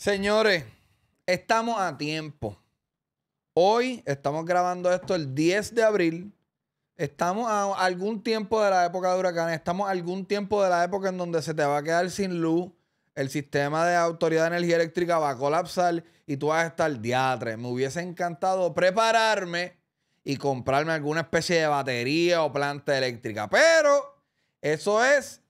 Señores, estamos a tiempo. Hoy estamos grabando esto el 10 de abril. Estamos a algún tiempo de la época de huracanes. Estamos a algún tiempo de la época en donde se te va a quedar sin luz. El sistema de autoridad de energía eléctrica va a colapsar y tú vas a estar diatre. Me hubiese encantado prepararme y comprarme alguna especie de batería o planta eléctrica. Pero eso es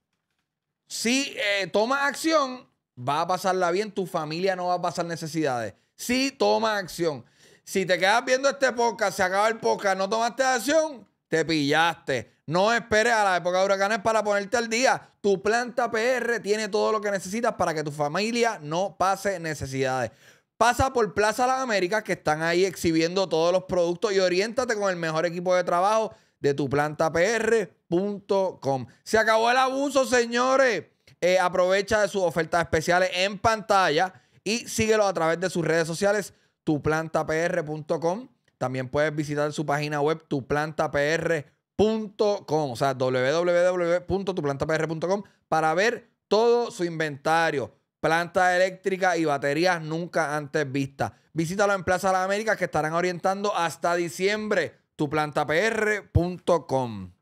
si eh, tomas toma acción va a pasarla bien, tu familia no va a pasar necesidades. sí, toma acción. Si te quedas viendo este podcast, se acaba el podcast, no tomaste acción, te pillaste. No esperes a la época de huracanes para ponerte al día. Tu planta PR tiene todo lo que necesitas para que tu familia no pase necesidades. Pasa por Plaza Las Américas, que están ahí exhibiendo todos los productos, y oriéntate con el mejor equipo de trabajo de tu planta PR.com. Se acabó el abuso, señores. Eh, aprovecha de sus ofertas especiales en pantalla y síguelo a través de sus redes sociales, tuplantapr.com. También puedes visitar su página web, tuplantapr.com, o sea, www.tuplantapr.com para ver todo su inventario, planta eléctrica y baterías nunca antes vistas. Visítalo en Plaza de las Américas que estarán orientando hasta diciembre, tuplantapr.com.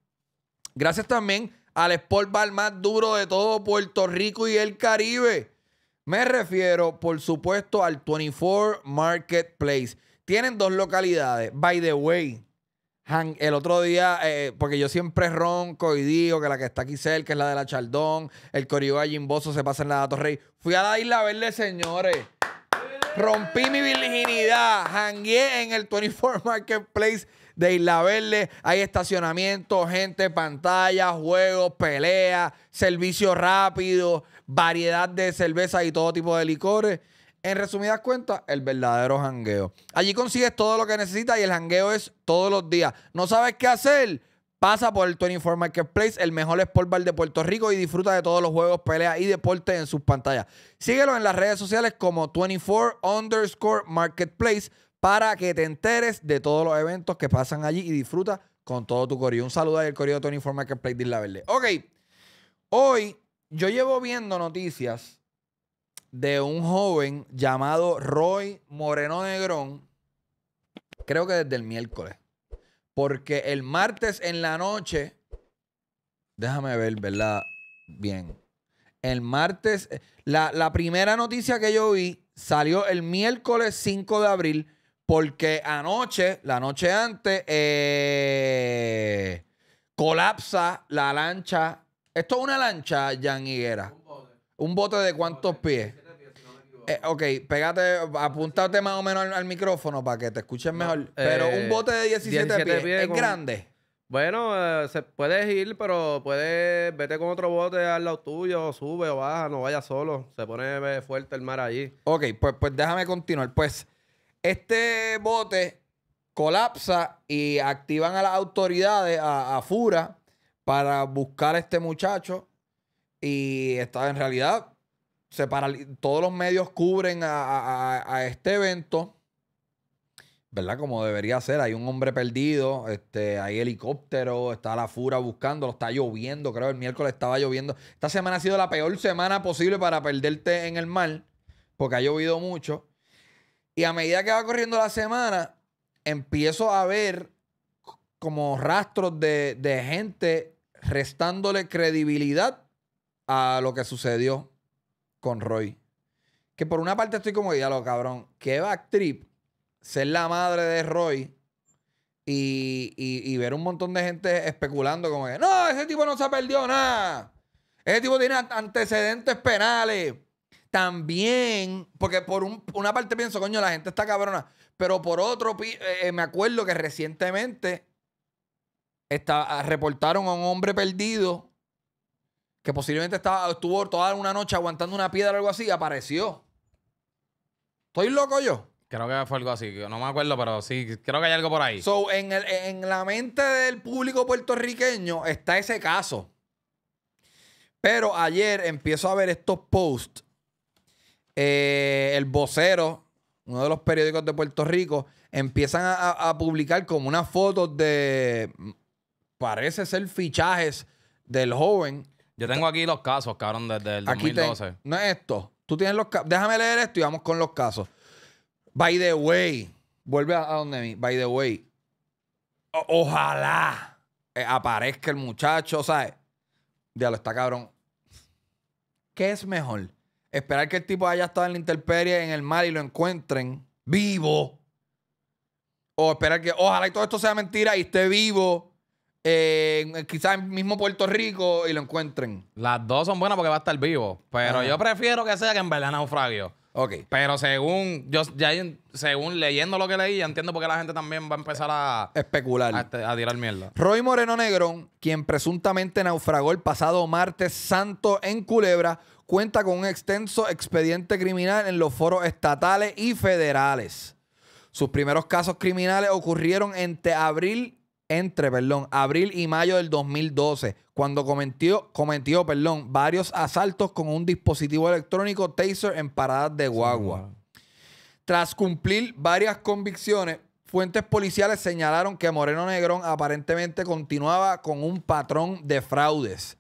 Gracias también al Sport Bar más duro de todo Puerto Rico y el Caribe. Me refiero, por supuesto, al 24 Marketplace. Tienen dos localidades. By the way, el otro día, eh, porque yo siempre ronco y digo que la que está aquí cerca es la de la Chaldón, el Corrió Gallimboso se pasa en la Dato Rey. Fui a la Isla a verle, señores. Rompí mi virginidad, hangué en el 24 Marketplace de Isla Verde hay estacionamiento, gente, pantalla, juegos, pelea, servicio rápido, variedad de cervezas y todo tipo de licores. En resumidas cuentas, el verdadero jangueo. Allí consigues todo lo que necesitas y el jangueo es todos los días. ¿No sabes qué hacer? Pasa por el 24 Marketplace, el mejor sport bar de Puerto Rico y disfruta de todos los juegos, peleas y deportes en sus pantallas. Síguelo en las redes sociales como 24 underscore marketplace para que te enteres de todos los eventos que pasan allí y disfruta con todo tu corillo. Un saludo al corillo de Tony Informa que Play de La Verde. Ok, hoy yo llevo viendo noticias de un joven llamado Roy Moreno Negrón, creo que desde el miércoles, porque el martes en la noche, déjame ver, ¿verdad? Bien. El martes, la, la primera noticia que yo vi salió el miércoles 5 de abril porque anoche, la noche antes, eh, colapsa la lancha. Esto es una lancha, Jan Higuera. Un bote. ¿Un bote de cuántos pies? Eh, ok, pégate, apúntate más o menos al, micrófono para que te escuchen mejor. Eh, pero un bote de 17, pies, es grande. Bueno, eh, se, puedes ir, pero puedes vete con otro bote al lado tuyo, sube o baja, no vaya solo. Se pone fuerte el mar allí. Ok, pues, pues déjame continuar. Pues este bote colapsa y activan a las autoridades, a, Fura, para buscar a este muchacho. Y está en realidad, se todos los medios cubren a, este evento. ¿verdad? Como debería ser. Hay un hombre perdido, este, hay helicóptero, está la fura buscándolo, está lloviendo, creo el miércoles estaba lloviendo. Esta semana ha sido la peor semana posible para perderte en el mar, porque ha llovido mucho. Y a medida que va corriendo la semana, empiezo a ver como rastros de, gente restándole credibilidad a lo que sucedió con Roy. Que por una parte estoy como, diálogo, cabrón, qué Trip ser la madre de Roy y, ver un montón de gente especulando como, no, ese tipo no se perdió nada. Ese tipo tiene antecedentes penales. También, porque por una parte pienso, coño, la gente está cabrona. Pero por otro, eh, eh, me acuerdo que recientemente ah, reportaron a un hombre perdido que posiblemente estaba, estuvo toda una noche aguantando una piedra o algo así, apareció. ¿Estoy loco yo? Creo que fue algo así, no me acuerdo, pero sí, creo que hay algo por ahí. en, en la mente del público puertorriqueño está ese caso. Pero ayer empiezo a ver estos posts eh, el vocero, uno de los periódicos de Puerto Rico, empiezan a, publicar como unas fotos de, parece ser fichajes del joven. Yo tengo aquí los casos, cabrón, desde el 2012. no es esto. Tú tienes los casos. Déjame leer esto y vamos con los casos. By the way, vuelve a, donde mí. By the way, ojalá eh, aparezca el muchacho, ¿sabes? Ya lo está cabrón. ¿Qué es mejor? Esperar que el tipo haya estado en la intemperie, en el mar y lo encuentren vivo. O esperar que ojalá y todo esto sea mentira y esté vivo. Eh, quizás en mismo Puerto Rico y lo encuentren. Las dos son buenas porque va a estar vivo. Pero yo prefiero que sea que en verdad naufragio. Ok. Pero según yo, ya, según leyendo lo que leí, entiendo por qué la gente también va a empezar a especular, a, este, a tirar mierda. Roy Moreno Negrón, quien presuntamente naufragó el pasado martes santo en Culebra, cuenta con un extenso expediente criminal en los foros estatales y federales. Sus primeros casos criminales ocurrieron entre abril, entre, perdón, abril y mayo del 2012, cuando cometió, cometió varios asaltos con un dispositivo electrónico taser en paradas de guagua. Tras cumplir varias convicciones, fuentes policiales señalaron que Moreno Negrón aparentemente continuaba con un patrón de fraudes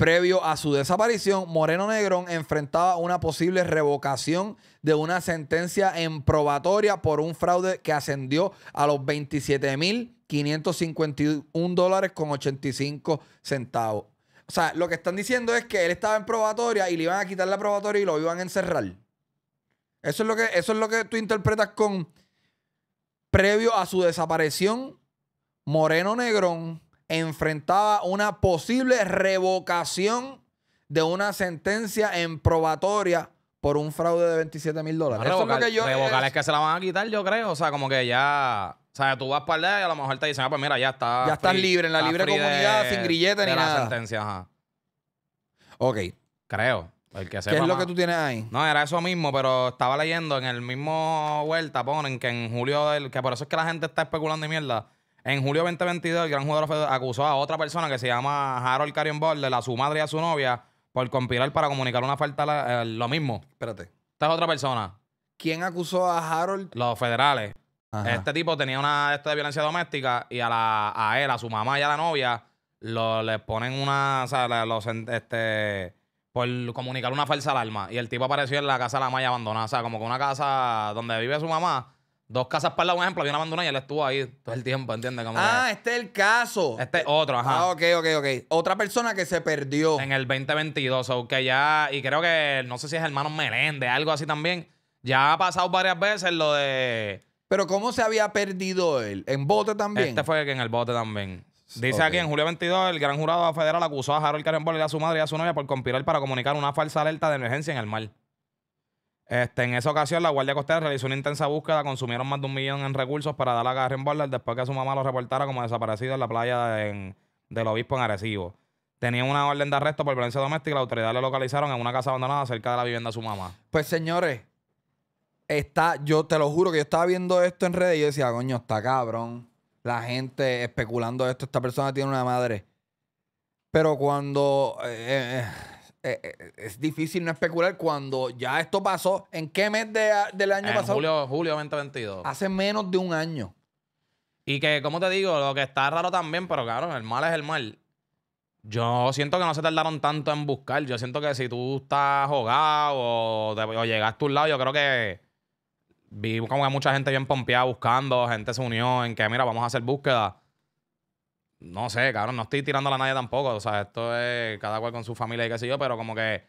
Previo a su desaparición, Moreno Negrón enfrentaba una posible revocación de una sentencia en probatoria por un fraude que ascendió a los 27.551 dólares con 85 centavos. O sea, lo que están diciendo es que él estaba en probatoria y le iban a quitar la probatoria y lo iban a encerrar. Eso es lo que, eso es lo que tú interpretas con previo a su desaparición, Moreno Negrón enfrentaba una posible revocación de una sentencia en probatoria por un fraude de 27 mil dólares. revocar, es que se la van a quitar, yo creo. O sea, como que ya... O sea, tú vas para allá y a lo mejor te dicen, ah, pues mira, ya está. Ya estás libre, en la libre comunidad, sin grillete ni nada. sentencia, ajá. Ok. Creo. ¿Qué es lo que tú tienes ahí? No, era eso mismo, pero estaba leyendo en el mismo vuelta, ponen que en julio del. que por eso es que la gente está especulando y mierda. En julio 2022, el gran jugador acusó a otra persona que se llama Harold Carion de a su madre y a su novia, por conspirar para comunicar una falta, eh, lo mismo. Espérate. Esta es otra persona. ¿Quién acusó a Harold? Los federales. Este tipo tenía una de violencia doméstica y a, la, a él, a su mamá y a la novia, lo, le ponen una. O sea, los, este, por comunicar una falsa alarma. Y el tipo apareció en la casa de la Maya abandonada. O sea, como que una casa donde vive su mamá Dos casas para un ejemplo, había una abandonada y él estuvo ahí todo el tiempo, ¿entiendes? ah, este es el caso. Este es otro, ajá. Ah, ok, ok, ok. Otra persona que se perdió. En el 2022, aunque ya, y creo que, no sé si es hermano Merende algo así también. Ya ha pasado varias veces lo de... Pero ¿cómo se había perdido él? ¿En bote también? Este fue que en el bote también. Dice aquí en julio 22, el gran jurado federal acusó a Harold Carenbol y a su madre y a su novia por conspirar para comunicar una falsa alerta de emergencia en el mar. Este, en esa ocasión, la Guardia Costera realizó una intensa búsqueda, consumieron más de un millón en recursos para dar la a en después que su mamá lo reportara como desaparecido en la playa del obispo en Arecibo. Tenía una orden de arresto por violencia doméstica y la autoridad le localizaron en una casa abandonada cerca de la vivienda de su mamá. Pues señores, está, yo te lo juro que yo estaba viendo esto en redes y yo decía, coño, está cabrón. La gente especulando esto, esta persona tiene una madre. Pero cuando... Eh, eh, eh, eh, es difícil no especular cuando ya esto pasó. ¿En qué mes del año pasado? Julio, julio 2022. Hace menos de un año. Y que, como te digo, lo que está raro también, pero claro, el mal es el mal. Yo siento que no se tardaron tanto en buscar. Yo siento que si tú estás jugado o, llegaste a un lado, yo creo que vi como que mucha gente bien pompeada buscando, gente se unió en que, mira, vamos a hacer búsqueda no sé, cabrón, no estoy tirando a nadie tampoco. O sea, esto es cada cual con su familia y qué sé yo, pero como que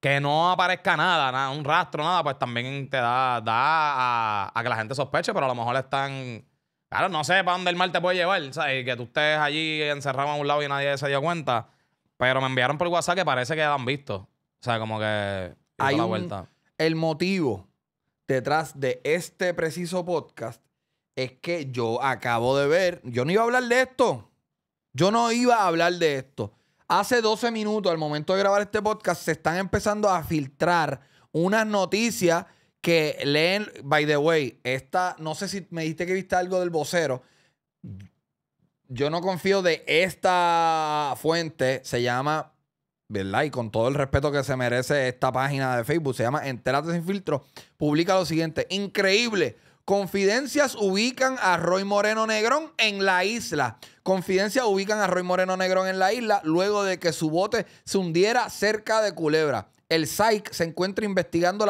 que no aparezca nada, nada un rastro, nada, pues también te da, da a, que la gente sospeche, pero a lo mejor están. Claro, no sé para dónde el mal te puede llevar, sea, Y que tú estés allí encerrado a un lado y nadie se dio cuenta. Pero me enviaron por WhatsApp que parece que han visto. O sea, como que. Hay la vuelta. el motivo detrás de este preciso podcast es que yo acabo de ver. Yo no iba a hablar de esto. Yo no iba a hablar de esto. Hace 12 minutos, al momento de grabar este podcast, se están empezando a filtrar unas noticias que leen. By the way, esta, no sé si me diste que viste algo del vocero. Yo no confío de esta fuente. Se llama, ¿verdad? Y con todo el respeto que se merece esta página de Facebook, se llama Entérate sin filtro. Publica lo siguiente: Increíble. Confidencias ubican a Roy Moreno Negrón en la isla. Confidencia ubican a Roy Moreno Negrón en la isla luego de que su bote se hundiera cerca de Culebra. El SAIC se encuentra investigando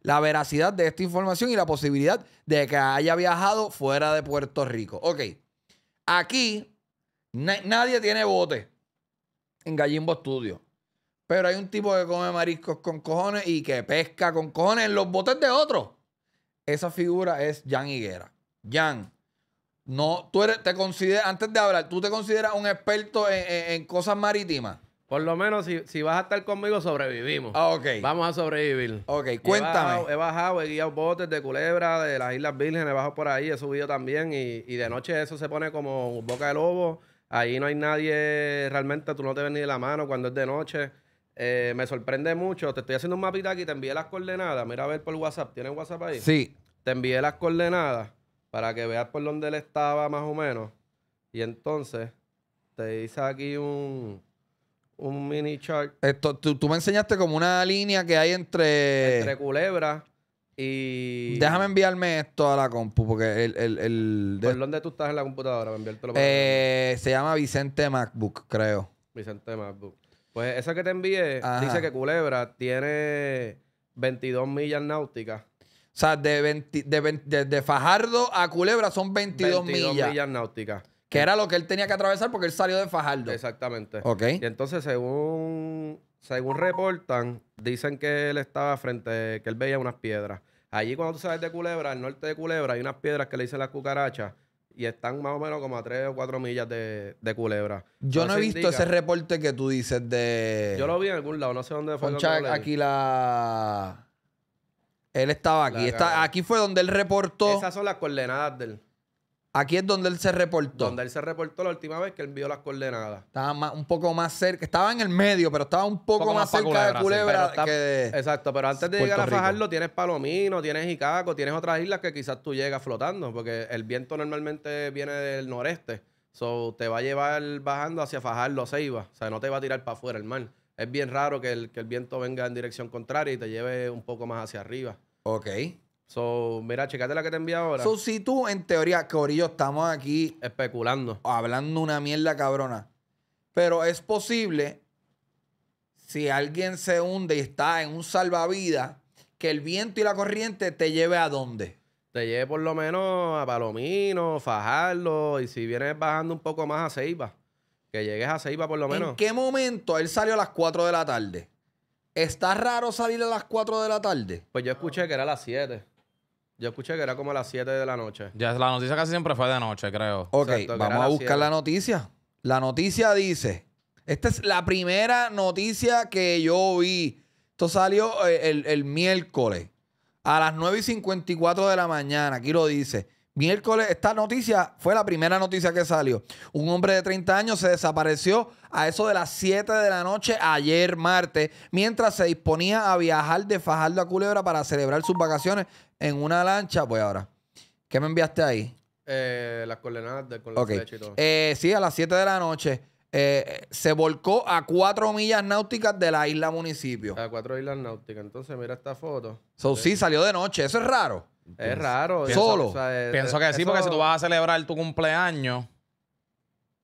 la, veracidad de esta información y la posibilidad de que haya viajado fuera de Puerto Rico. Ok, aquí nadie tiene bote en Gallimbo Studio. Pero hay un tipo que come mariscos con cojones y que pesca con cojones en los botes de otros. Esa figura es Jan Higuera. Jan, no, tú eres, te consideras, antes de hablar, ¿tú te consideras un experto en, cosas marítimas? Por lo menos si, si vas a estar conmigo, sobrevivimos. Ah, ok. Vamos a sobrevivir. Ok, he cuéntame. bajado- He bajado, he guiado botes de culebra, de las Islas Vírgenes, he bajado por ahí, he subido también. Y, de noche eso se pone como boca de lobo. Ahí no hay nadie realmente, tú no te ves ni de la mano cuando es de noche. Eh, me sorprende mucho. Te estoy haciendo un mapita aquí, te envié las coordenadas. Mira a ver por WhatsApp. ¿Tienes WhatsApp ahí? Sí. Te envié las coordenadas para que veas por dónde él estaba más o menos. Y entonces te hice aquí un, un mini chart. Esto, tú, tú me enseñaste como una línea que hay entre... Entre culebra y... Déjame enviarme esto a la compu, porque el... el, el ¿Por dónde tú estás en la computadora? Eh, se llama Vicente MacBook, creo. Vicente MacBook. Pues esa que te envié dice que Culebra tiene 22 millas náuticas o sea, de, de, Fajardo a Culebra son 22, 22 millas. náuticas. Que era lo que él tenía que atravesar porque él salió de Fajardo. Exactamente. Ok. Y entonces, según, según reportan, dicen que él estaba frente, que él veía unas piedras. Allí cuando tú sales de Culebra, al norte de Culebra, hay unas piedras que le dicen las cucarachas y están más o menos como a 3 o 4 millas de, Culebra. Yo no he visto ese reporte que tú dices de... Yo lo vi en algún lado, no sé dónde fue. Poncha aquí la... Él estaba aquí. aquí fue donde él reportó. Esas son las coordenadas de él. Aquí es donde él se reportó. Donde él se reportó la última vez que él vio las coordenadas. Estaba un poco más cerca. Estaba en el medio, pero estaba un poco, más, cerca de Culebra Exacto, pero antes de llegar a Fajarlo, tienes Palomino, tienes Icaco, tienes otras islas que quizás tú llegas flotando, porque el viento normalmente viene del noreste. So, te va a llevar bajando hacia Fajarlo, Ceiba. O sea, no te va a tirar para afuera el mar es bien raro que el, viento venga en dirección contraria y te lleve un poco más hacia arriba. Ok. So, mira, checate la que te envié ahora. So, si tú, en teoría, Corillo, estamos aquí. Especulando. Hablando una mierda cabrona. Pero es posible, si alguien se hunde y está en un salvavidas, que el viento y la corriente te lleve a dónde. Te lleve por lo menos a Palomino, Fajardo, y si vienes bajando un poco más a Ceiba. Que llegues a Ceiba por lo menos. ¿En qué momento él salió a las 4 de la tarde? ¿Está raro salir a las 4 de la tarde? Pues yo escuché que era a las 7. Yo escuché que era como a las 7 de la noche. Ya, la noticia casi siempre fue de noche, creo. Ok, vamos a buscar la noticia. La noticia dice: Esta es la primera noticia que yo vi. Esto salió eh, el, el miércoles a las 9 y 54 de la mañana. Aquí lo dice. Miércoles, esta noticia fue la primera noticia que salió. Un hombre de 30 años se desapareció a eso de las 7 de la noche ayer martes, mientras se disponía a viajar de Fajardo a Culebra para celebrar sus vacaciones en una lancha. Pues ahora, ¿qué me enviaste ahí? Eh, las coordenadas de con okay. Eh, sí, a las 7 de la noche. Eh, se volcó a cuatro millas náuticas de la isla municipio. A 4 millas náuticas. Entonces, mira esta foto. sí, salió de noche. Eso es raro. Es raro. Solo. Eh, pienso que sí, porque si tú vas a celebrar tu cumpleaños,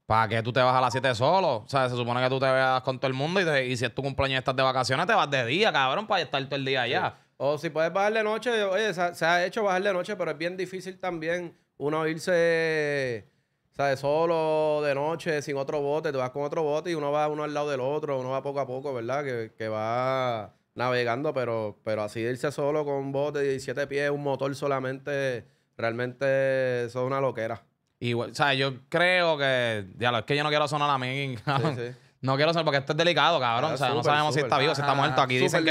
¿para qué tú te vas a las 7 solo? O sea, se supone que tú te veas con todo el mundo y, si es tu cumpleaños estás de vacaciones, te vas de día, cabrón, para estar todo el día allá. O si puedes bajar de noche, oye, se, ha hecho bajar de noche, pero es bien difícil también uno irse. O solo, de noche, sin otro bote, te vas con otro bote y uno va uno al lado del otro, uno va poco a poco, ¿verdad? que va navegando, pero, pero así irse solo con un bote de 17 pies, un motor solamente, realmente eso es una loquera. Igual, o sea, yo creo que, ya, es que yo no quiero sonar a mí, No quiero sonar porque esto es delicado, cabrón. o sea, no sabemos si está vivo, si está muerto. Aquí dicen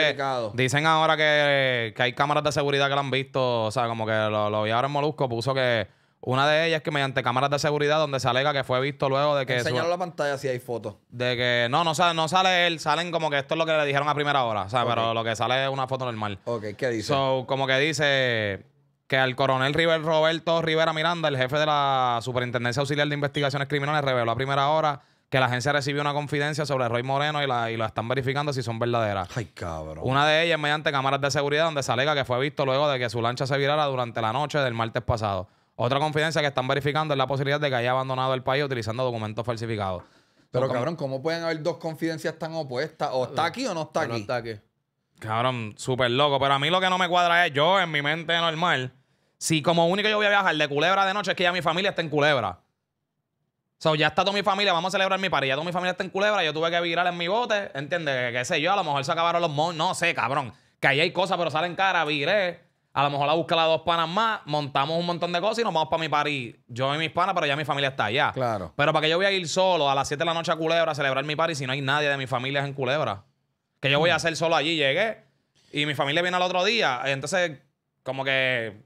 dicen ahora que, hay cámaras de seguridad que lo han visto. O sea, como que lo, lo vi ahora en Molusco, puso que una de ellas es que mediante cámaras de seguridad donde se alega que fue visto luego de que... Enseñalo la pantalla si hay fotos. De que no, no sale, no sale él, salen como que esto es lo que le dijeron a primera hora, o sea Pero lo que sale es una foto normal. Ok, ¿qué dice? So, como que dice que al coronel River Roberto Rivera Miranda, el jefe de la Superintendencia Auxiliar de Investigaciones Criminales, reveló a primera hora que la agencia recibió una confidencia sobre Roy Moreno y la, y la están verificando si son verdaderas. Ay, cabrón. Una de ellas mediante cámaras de seguridad donde se alega que fue visto luego de que su lancha se virara durante la noche del martes pasado. Otra confidencia que están verificando es la posibilidad de que haya abandonado el país utilizando documentos falsificados. Pero cabrón, ¿cómo pueden haber dos confidencias tan opuestas? ¿O está aquí o no está aquí? está aquí. Cabrón, súper loco. Pero a mí lo que no me cuadra es, yo en mi mente normal, si como único yo voy a viajar de Culebra de noche es que ya mi familia está en Culebra. O sea, ya está toda mi familia, vamos a celebrar mi parilla Ya toda mi familia está en culebra, yo tuve que virar en mi bote, ¿entiendes? Que, qué sé yo, a lo mejor se acabaron los monos, no sé, cabrón. Que ahí hay cosas, pero salen cara, viré. A lo mejor la busca las dos panas más, montamos un montón de cosas y nos vamos para mi party. Yo y mis panas, pero ya mi familia está allá. Claro. Pero para que yo voy a ir solo a las 7 de la noche a Culebra a celebrar mi party si no hay nadie de mi familia en Culebra. Que yo voy a mm. hacer solo allí, llegué y mi familia viene al otro día. Entonces, como que.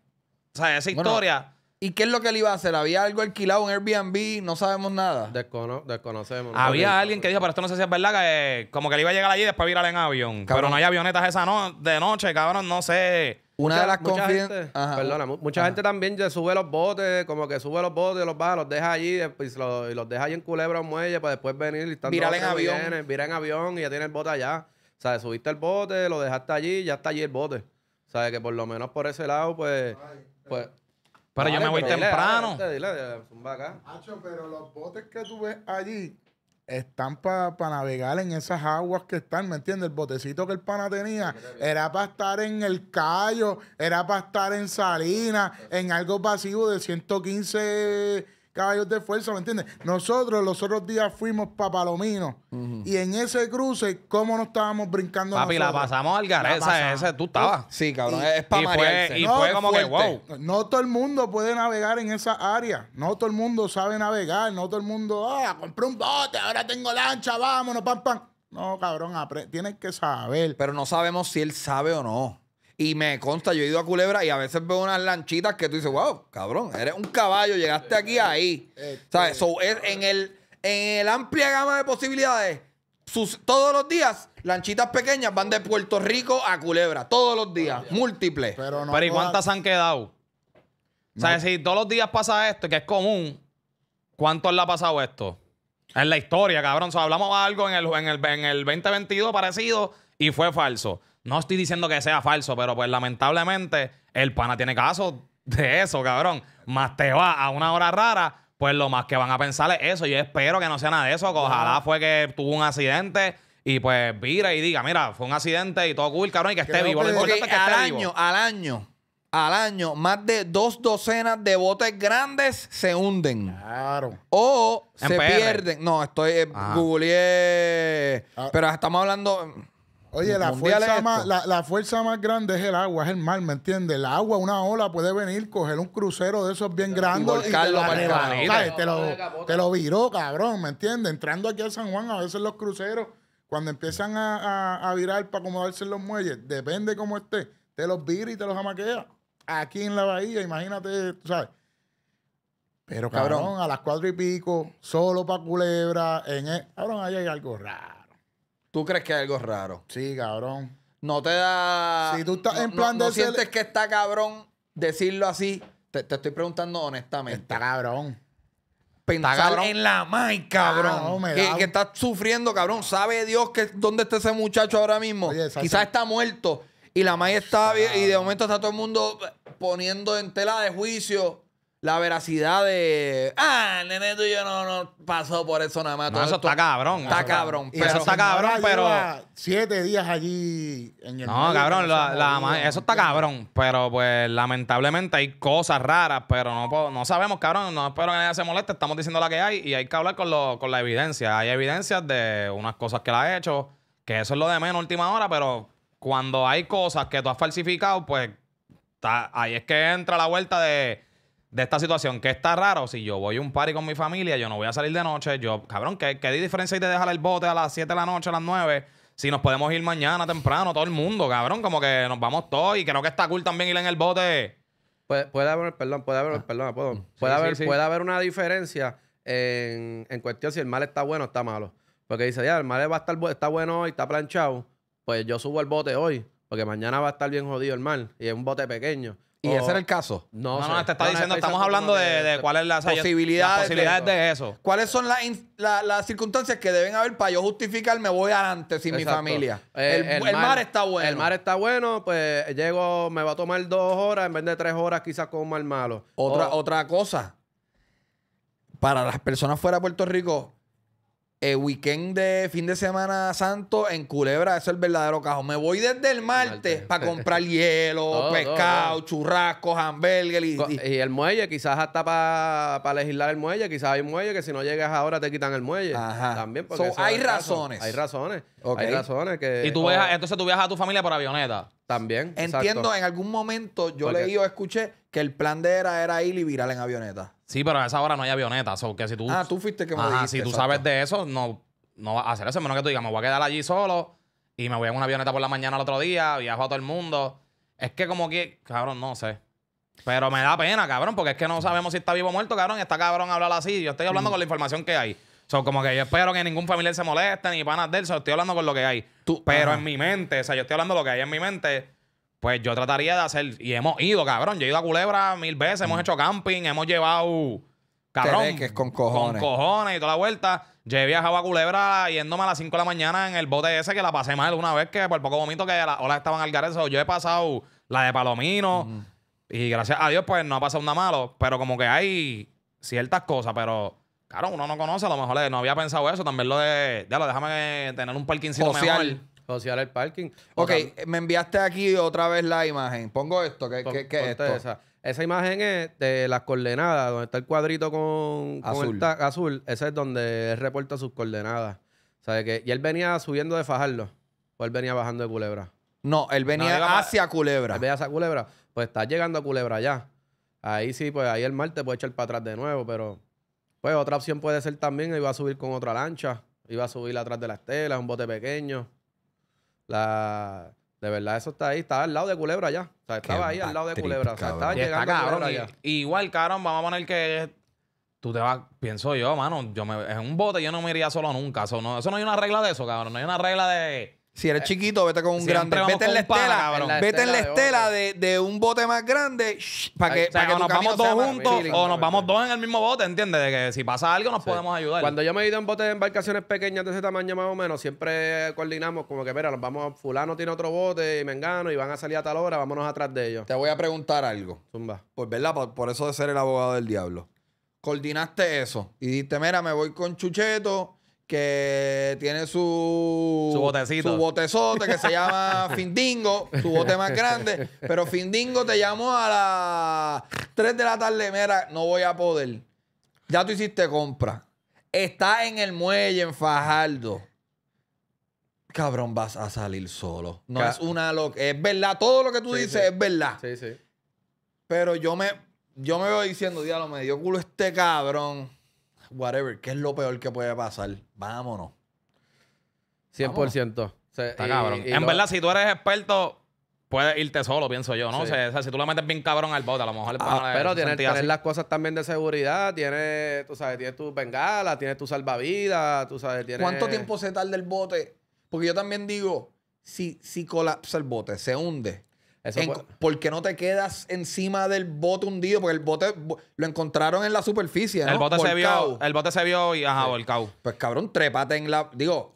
O sea, esa historia. ¿Y qué es lo que él iba a hacer? ¿Había algo alquilado en Airbnb? No sabemos nada. desconocemos. Había alguien que dijo, pero esto no sé si es verdad, que como que le iba a llegar allí y después virar en avión. Pero no hay avionetas esa no de noche, cabrón, no sé. Una de las cosas. Perdona, mucha gente también sube los botes, como que sube los botes, los baja, los deja allí eh, y los, deja allí en culebra o muelle para después venir y están en avión. mira en avión y ya tiene el bote allá. O sea, subiste el bote, lo dejaste allí ya está allí el bote. O sea, que por lo menos por ese lado, pues. pues pero yo me voy temprano. Dile, dile, eh, pero los botes que tú ves allí están para navegar en esas aguas que están, ¿me entiendes? El botecito que el pana tenía era para estar en el callo, era para estar en salina, en algo pasivo de 115 caballos de fuerza, ¿me entiendes? Nosotros los otros días fuimos para Palomino y en ese cruce, ¿cómo no estábamos brincando? Papi, la pasamos al garaje. tú estabas. Sí, cabrón, es para Y fue, como que, wow. No todo el mundo puede navegar en esa área, no todo el mundo sabe navegar, no todo el mundo, ah, compré un bote, ahora tengo lancha, vámonos, pam, pam. No, cabrón, tienes que saber. Pero no sabemos si él sabe o no. Y me consta, yo he ido a Culebra y a veces veo unas lanchitas que tú dices, wow, cabrón, eres un caballo, llegaste aquí ahí. Este. ¿Sabes? en el, en amplia gama de posibilidades. todos los días, lanchitas pequeñas van de Puerto Rico a Culebra. Todos los días, múltiples. Pero, no ¿y cuántas han quedado? O sea, si todos los días pasa esto, que es común, ¿cuántos le ha pasado esto? En la historia, cabrón. O hablamos algo en el, en el, en el 2022 parecido y fue falso. No estoy diciendo que sea falso, pero pues lamentablemente el pana tiene caso de eso, cabrón. Más te va a una hora rara, pues lo más que van a pensar es eso. Yo espero que no sea nada de eso. Que ojalá fue que tuvo un accidente y pues vira y diga, mira, fue un accidente y todo cool, cabrón, y que esté vivo. al año, al año, al año, más de dos docenas de botes grandes se hunden. Claro. O se pierden. No, estoy, eh, ah. pero estamos hablando... Oye, la fuerza, más, grande es el agua, es el mar, ¿me entiendes? El agua, una ola puede venir, coger un crucero de esos bien grandes y, te, lo, Te, lo, viró, cabrón, ¿me entiendes? Entrando aquí a San Juan, a veces los cruceros, cuando empiezan a, a, virar para acomodarse en los muelles, depende cómo esté, te los vira y te los amaquea. Aquí en la bahía, imagínate, tú sabes. Pero cabrón, a las cuatro y pico, solo para culebra, en e, cabrón, ahí hay algo raro. ¿Tú crees que es algo raro? Sí, cabrón. No te da. Si tú estás en plan de. No sientes que está cabrón decirlo así. Te, te estoy preguntando honestamente. Está cabrón. Pensar está en la mai, cabrón. Ah, que, está que sufriendo, cabrón. Sabe Dios que dónde está ese muchacho ahora mismo. Quizás está muerto. Y la mai está. Y de momento está todo el mundo poniendo en tela de juicio la veracidad de. Ah, el nene tuyo no, pasó por eso nada más. No, eso está cabrón. Está cabrón. eso está cabrón, pero. Siete días allí en el. No, cabrón. La, eso está cabrón. Pero pues lamentablemente hay cosas raras, pero no, no sabemos, cabrón. No espero que nadie se moleste. Estamos diciendo la que hay y hay que hablar con, lo, con la evidencia. Hay evidencias de unas cosas que la ha hecho, que eso es lo de menos última hora, pero cuando hay cosas que tú has falsificado, pues ahí es que entra la vuelta de de esta situación, que está raro, si yo voy a un party con mi familia, yo no voy a salir de noche, yo, cabrón, ¿qué, qué diferencia hay te dejar el bote a las 7 de la noche, a las 9? Si nos podemos ir mañana temprano, todo el mundo, cabrón, como que nos vamos todos y creo que está cool también ir en el bote. Puede, puede haber, perdón, puede haber, ah. perdón, puede, haber, puede haber una diferencia en, en cuestión si el mal está bueno o está malo. Porque dice, ya, el mal va a estar, está bueno hoy, está planchado, pues yo subo el bote hoy, porque mañana va a estar bien jodido el mal y es un bote pequeño. Y ese era el caso. No, no, te está diciendo, estamos hablando de, cuáles son las posibilidades de, eso. ¿Cuáles son las, circunstancias que deben haber para yo justificar me voy adelante sin mi familia? Eh, el, mar, está bueno. El mar está bueno, pues llego, me va a tomar dos horas en vez de tres horas quizás con mal malo. Otra, otra cosa. Para las personas fuera de Puerto Rico, el eh, weekend de fin de semana santo en Culebra, eso es el verdadero cajón. Me voy desde el martes, para comprar hielo, pescado, churrasco, hamburguesas Y, el muelle, quizás hasta para legislar el muelle, quizás hay muelle que si no llegas ahora te quitan el muelle. También hay razones. Hay razones. Hay razones que. Y tú entonces tú viajas a tu familia por avioneta. También. Entiendo, en algún momento yo leí o escuché que el plan de era, era ir y viral en avioneta. Sí, pero a esa hora no hay avioneta. O que si tú, ah, tú fuiste que me Ajá, ah, Si tú sabes de eso, no, no vas a hacer eso. Menos que tú digas, me voy a quedar allí solo y me voy en una avioneta por la mañana al otro día, viajo a todo el mundo. Es que como que, cabrón, no sé. Pero me da pena, cabrón, porque es que no mm. sabemos si está vivo o muerto, cabrón. Está cabrón hablar así. Yo estoy hablando mm. con la información que hay. So, como que yo espero que ningún familiar se moleste, ni panas de él. So, estoy hablando con lo que hay. pero en mi mente, o sea, yo estoy hablando lo que hay en mi mente pues yo trataría de hacer. Y hemos ido, cabrón. Yo he ido a Culebra mil veces, hemos mm. hecho camping, hemos llevado. Cabrón. Que es con cojones. Con cojones y toda la vuelta. Yo he viajado a Culebra yéndome a las 5 de la mañana en el bote ese que la pasé mal una vez que por poco momento que las olas estaban al Yo he pasado la de Palomino. Y gracias a Dios, pues no ha pasado nada malo. Pero como que hay ciertas cosas, pero. Claro, uno no conoce, a lo mejor eh, no había pensado eso. También lo de. lo déjame tener un parkingcito mejor. Social el parking. Ok, me enviaste aquí otra vez la imagen. Pongo esto, ¿qué, es esto? Esa. imagen es de las coordenadas, donde está el cuadrito con, Azul. azul. Ese es donde él reporta sus coordenadas. O que, y él venía subiendo de Fajarlo. o él venía bajando de Culebra. No, él venía hacia Culebra. Él venía hacia Culebra, pues está llegando a Culebra ya. Ahí sí, pues ahí el mar te puede echar para atrás de nuevo, pero pues otra opción puede ser también, iba a subir con otra lancha, iba a subir atrás de las telas, un bote pequeño. La, de verdad, eso está ahí. Estaba al lado de Culebra ya. O sea, estaba ahí al lado de Culebra. O sea, estaba llegando a Culebra ya. igual, cabrón, vamos a poner que tú te vas, pienso yo, mano, yo me, en un bote yo no me iría solo nunca. Eso no, eso no hay una regla de eso, cabrón. No hay una regla de si eres eh, chiquito, vete con un grande. Vete en la estela, Vete en la estela de, un bote más grande para que, nos vamos dos juntos o nos vamos dos en el mismo bote, ¿entiendes? De que si pasa algo nos podemos ayudar. Cuando yo me he ido en bote de embarcaciones pequeñas de ese tamaño más o menos, siempre coordinamos como que, mira, nos vamos, fulano tiene otro bote y me engano y van a salir a tal hora, vámonos atrás de ellos. Te voy a preguntar algo. Zumba. Pues, ¿verdad? Por, eso de ser el abogado del diablo. Coordinaste eso y dijiste, mira, me voy con Chucheto que tiene su su botecito, su botezote que se llama Findingo, su bote más grande, pero Findingo te llamó a las 3 de la tarde, mira, no voy a poder. Ya tú hiciste compra. Está en el muelle en Fajardo. Cabrón, vas a salir solo. No es una es verdad, todo lo que tú dices es verdad. Sí, sí. Pero yo me yo me veo diciendo, diablo, me dio culo este cabrón whatever, ¿qué es lo peor que puede pasar? Vámonos. 100%. Está cabrón. en verdad, si tú eres experto, puedes irte solo, pienso yo, ¿no? sé O, sea, si tú la metes bien cabrón al bote, a lo mejor ah, le ah, Pero tienes, tener las cosas también de seguridad, tienes, tú sabes, tienes tu bengala, tienes tu salvavidas, tú sabes, ¿Cuánto tiempo se tarda el bote? Porque yo también digo, si, si colapsa el bote, se hunde, en, ¿Por qué no te quedas encima del bote hundido? Porque el bote lo encontraron en la superficie. El, bote se vio, el bote se vio y ajá, el volcado. Pues cabrón, trépate en la. Digo,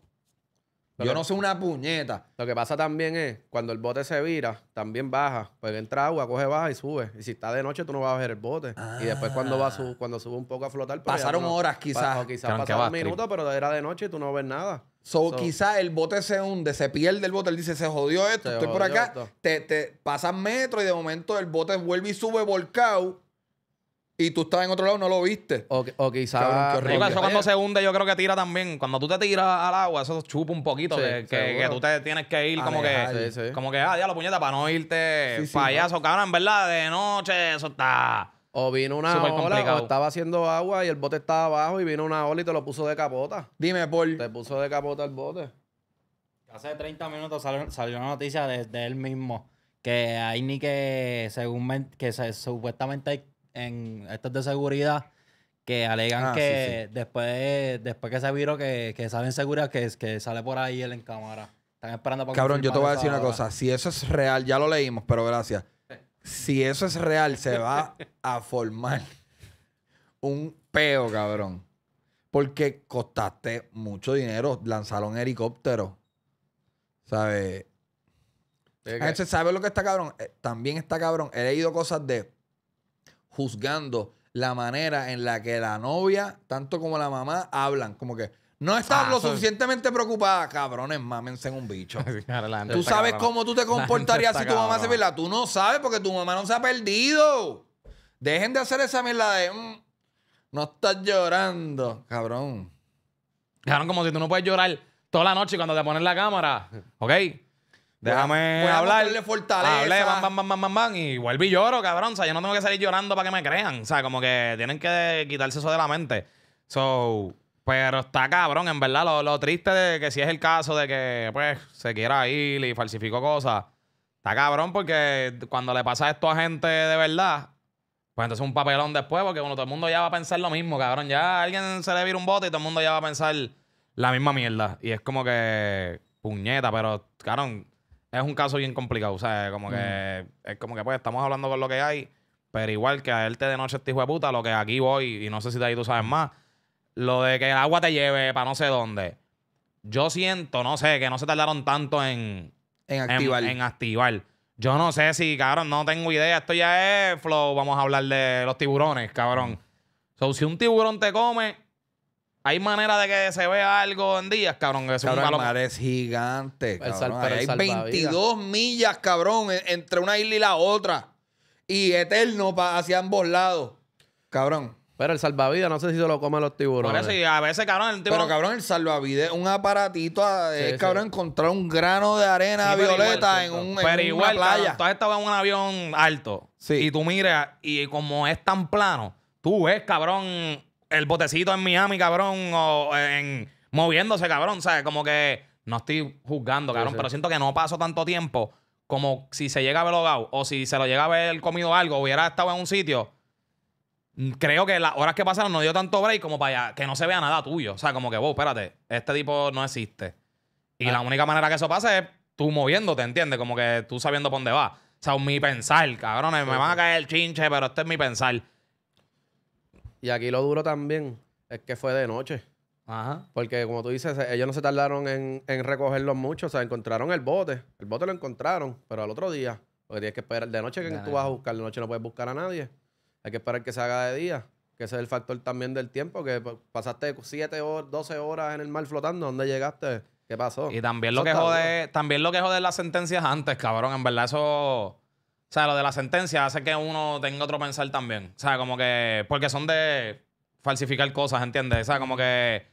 yo no soy una puñeta. Lo que pasa también es, cuando el bote se vira, también baja. Pues entra agua, coge baja y sube. Y si está de noche, tú no vas a ver el bote. Y después cuando va su, ah. cuando sube un poco a flotar. Pues pasaron horas quizás. quizás pasaron minutos, pero era de noche y tú no ves nada. So, quizás quizá el bote se hunde, se pierde el bote, él dice, se jodió esto, estoy por acá, te, te metro y de momento el bote vuelve y sube volcado y tú estás en otro lado, no lo viste. O, o quizá... eso cuando se hunde yo creo que tira también, cuando tú te tiras al agua, eso chupa un poquito, que, que, tú te tienes que ir ah, como que, como que, ah, ya la puñeta, para no irte payaso, cabrón, verdad, de noche eso está... O vino una ola, estaba haciendo agua y el bote estaba abajo y vino una ola y te lo puso de capota. Dime, por... Te puso de capota el bote. Hace 30 minutos salió, una noticia de, él mismo que hay ni que, según que se, supuestamente en estos de seguridad que alegan ah, que después después que se viró que, que seguras que, sale por ahí él en cámara. Están esperando para Cabrón, yo te voy a decir una cosa. Si eso es real, ya lo leímos, pero gracias si eso es real, se va a formar un peo, cabrón. Porque costaste mucho dinero lanzar un helicóptero. ¿Sabes? ¿sabes lo que está cabrón? Eh, también está cabrón. He leído cosas de juzgando la manera en la que la novia, tanto como la mamá, hablan. Como que, no estás lo suficientemente preocupada, cabrones, mámense en un bicho. tú sabes cómo tú te comportarías si tu mamá se Tú no sabes porque tu mamá no se ha perdido. Dejen de hacer esa mierda de. Mm, no estás llorando, cabrón. Cabrón, como si tú no puedes llorar toda la noche cuando te pones la cámara. ¿Ok? Déjame voy hablar. Voy a fortaleza. bam, bam, bam, bam, y vuelvo y lloro, cabrón. O sea, yo no tengo que salir llorando para que me crean. O sea, como que tienen que quitarse eso de la mente. So. Pero está cabrón, en verdad, lo, triste de que si es el caso de que pues se quiera ir y falsificó cosas, está cabrón porque cuando le pasa esto a gente de verdad, pues entonces un papelón después, porque bueno, todo el mundo ya va a pensar lo mismo, cabrón. Ya alguien se le vira un bote y todo el mundo ya va a pensar la misma mierda. Y es como que puñeta, pero cabrón, es un caso bien complicado. O sea, como que mm. es como que pues estamos hablando con lo que hay, pero igual que a él te de noche este hijo de puta, lo que aquí voy, y no sé si de ahí tú sabes más lo de que el agua te lleve para no sé dónde. Yo siento, no sé, que no se tardaron tanto en, en activar. En, activar. Yo no sé si, cabrón, no tengo idea. Esto ya es flow. Vamos a hablar de los tiburones, cabrón. si un tiburón te come, hay manera de que se vea algo en días, cabrón. es el gigante, cabrón. hay 22 millas, cabrón, e- entre una isla y la otra. Y eterno hacia ambos lados. Cabrón. Pero el salvavidas no sé si se lo comen los tiburones. a veces, cabrón, el tiburón... Pero, cabrón, el salvavidas es un aparatito. Ah, es, cabrón, encontrar un grano de arena violeta en, un, pero igual, tú has estado en un avión alto Sí. y tú miras y como es tan plano, tú ves, cabrón, el botecito en Miami, cabrón, o en, moviéndose, cabrón. o sea, Como que no estoy juzgando, cabrón, pero siento que no paso tanto tiempo como si se llega a ver logado o si se lo llega a ver comido algo, hubiera estado en un sitio Mm, creo que las horas que pasaron no dio tanto break como para que no se vea nada tuyo. O sea, como que, vos espérate, este tipo no existe. Y ah. la única manera que eso pase es tú moviéndote, ¿entiendes? Como que tú sabiendo por dónde va O sea, mi pensar, cabrones, me van a caer el chinche, pero este es mi pensar. Y aquí lo duro también es que fue de noche. Ajá. Porque como tú dices, e, ellos no se tardaron en, en recogerlos mucho. O sea, encontraron el bote. El bote lo encontraron, pero al otro día. Porque tienes que esperar de noche que tú vas a buscar. De noche no puedes buscar a nadie. Hay que esperar que se haga de día, que ese es el factor también del tiempo, que pasaste 7 o 12 horas en el mar flotando, ¿dónde llegaste? ¿Qué pasó? Y también lo, que jode, también lo que las sentencias antes, cabrón, en verdad eso... O sea, lo de las sentencias hace que uno tenga otro pensar también. O sea, como que... Porque son de falsificar cosas, ¿entiendes? O sea, como que...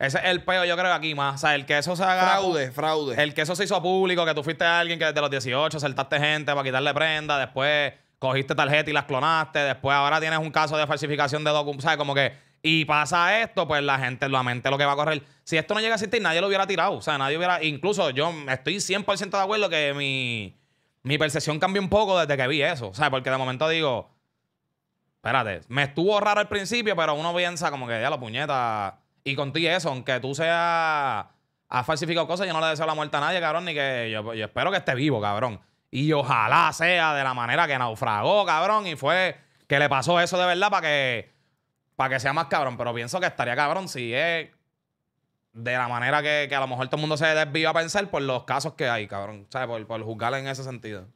Ese es el peo, yo creo, aquí más. O sea, el que eso se haga. Fraude, fraude. El que eso se hizo público, que tú fuiste alguien que desde los 18 saltaste gente para quitarle prenda, después cogiste tarjeta y las clonaste, después ahora tienes un caso de falsificación de documentos, ¿sabes? Como que, y pasa esto, pues la gente, la mente lo que va a correr. Si esto no llega a existir, nadie lo hubiera tirado, o sea, nadie hubiera, incluso yo estoy 100% de acuerdo que mi, mi percepción cambió un poco desde que vi eso, ¿sabes? Porque de momento digo, espérate, me estuvo raro al principio, pero uno piensa como que, ya la puñeta, y contigo eso, aunque tú seas, ha falsificado cosas, yo no le deseo la muerte a nadie, cabrón, ni que yo espero que esté vivo, cabrón. Y ojalá sea de la manera que naufragó, cabrón, y fue que le pasó eso de verdad para que, para que sea más cabrón. Pero pienso que estaría cabrón si es de la manera que, a lo mejor todo el mundo se desvió a pensar por los casos que hay, cabrón. ¿Sabes? Por, por juzgar en ese sentido.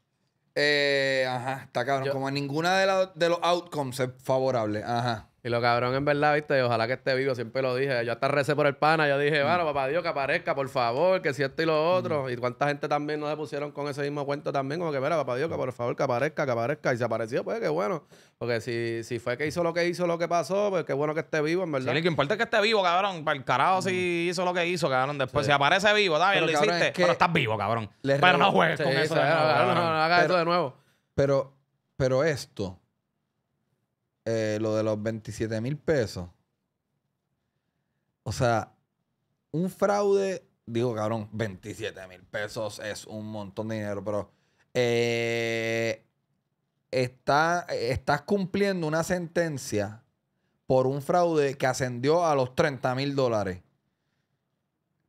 Eh, ajá, está cabrón. Como ninguna de, de los outcomes es favorable. Ajá. Y lo cabrón, en verdad, viste, ojalá que esté vivo, siempre lo dije. Yo hasta recé por el pana, yo dije, bueno, mm. papá Dios, que aparezca, por favor, que si esto y lo mm. otro. Y cuánta gente también no se pusieron con ese mismo cuento también, como que, mira, papá Dios, que por favor, que aparezca, que aparezca. Y se apareció, pues, qué bueno. Porque si, si fue que hizo lo que hizo, lo que pasó, pues qué bueno que esté vivo, en verdad. Sí, que importa que esté vivo, cabrón. Para el carajo, si mm. hizo lo que hizo, cabrón. Después, si aparece vivo, está bien, lo hiciste, pero estás vivo, cabrón. Pero no juegues con eso. no, no, no, hagas eso de nuevo. Pero, pero esto eh, lo de los 27 mil pesos. O sea, un fraude, digo cabrón, 27 mil pesos es un montón de dinero, pero eh, está, estás cumpliendo una sentencia por un fraude que ascendió a los 30 mil dólares.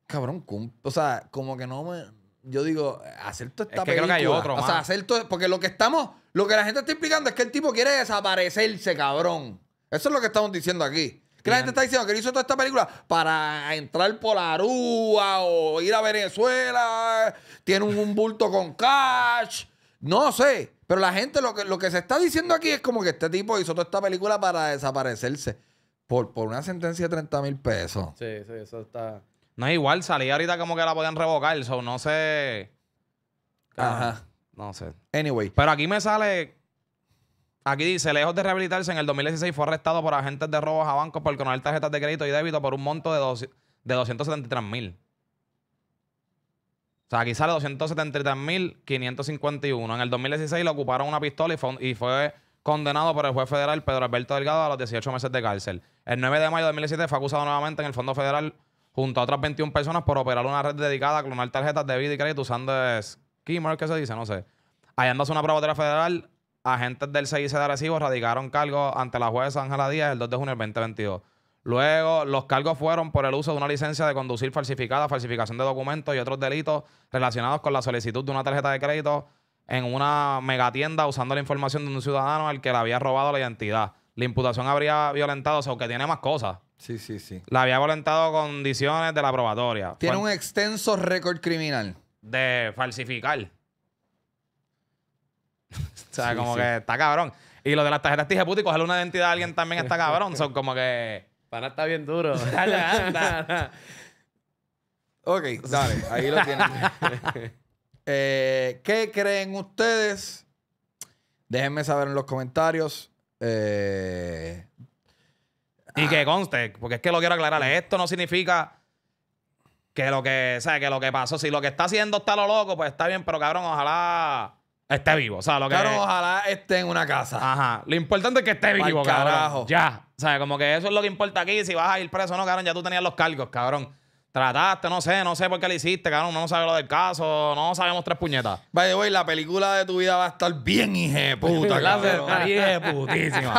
Cabrón, o sea, como que no me... Yo digo, hacer esta es o sea, hacer porque lo que estamos lo que la gente está explicando es que el tipo quiere desaparecerse, cabrón. Eso es lo que estamos diciendo aquí. Que la gente está diciendo que él hizo toda esta película para entrar por la rúa o ir a Venezuela, tiene un, bulto con cash, no sé. Pero la gente lo que, lo que se está diciendo aquí es como que este tipo hizo toda esta película para desaparecerse por, por una sentencia de 30 mil pesos. Sí, sí, eso está... No es igual, salía ahorita como que la podían revocar, eso no sé... Ajá. No sé. Anyway. Pero aquí me sale. Aquí dice: lejos de rehabilitarse, en el 2016 fue arrestado por agentes de robos a bancos por clonar tarjetas de crédito y débito por un monto de, de 273 mil. O sea, aquí sale 273.551. En el 2016 le ocuparon una pistola y fue, y fue condenado por el juez federal Pedro Alberto Delgado a los 18 meses de cárcel. El 9 de mayo de 2017 fue acusado nuevamente en el Fondo Federal junto a otras 21 personas por operar una red dedicada a clonar tarjetas de vida y crédito usando ¿qué se dice? No sé. Hallándose una probatoria federal, agentes del CIC de Arecibo radicaron cargos ante la jueza Ángela Díaz el 2 de junio del 2022. Luego, los cargos fueron por el uso de una licencia de conducir falsificada, falsificación de documentos y otros delitos relacionados con la solicitud de una tarjeta de crédito en una megatienda usando la información de un ciudadano al que le había robado la identidad. La imputación habría violentado, o sea, que tiene más cosas. Sí, sí, sí. La había violentado condiciones de la probatoria. Tiene un extenso récord criminal de falsificar. o sea, como que está cabrón. Y lo de las tarjetas dije, puto, y cogerle una identidad de alguien también está cabrón. Son como que. Para está bien duro. ok, dale, ahí lo tienen. Eh, ¿Qué creen ustedes? Déjenme saber en los comentarios. Eh, y que ah. conste, porque es que lo quiero aclarar. Esto no significa que lo que, o que lo que pasó, si lo que está haciendo está lo loco, pues está bien, pero cabrón, ojalá esté vivo. O sea, lo que Cabrón, ojalá esté en una casa. Ajá. Lo importante es que esté vivo, cabrón. Ya. O sea, como que eso es lo que importa aquí. Si vas a ir preso o no, cabrón, ya tú tenías los cargos, cabrón trataste, no sé, no sé por qué lo hiciste, cabrón, no sabe lo del caso, no sabemos tres puñetas. Vaya, güey, la película de tu vida va a estar bien puta cabrón. putísima.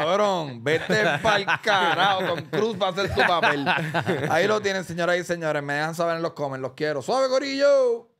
Cabrón, vete pa'l carajo, con Cruz va a hacer tu papel. Ahí lo tienen, señoras y señores, me dejan saber en los comments, los quiero. ¡Suave, gorillo!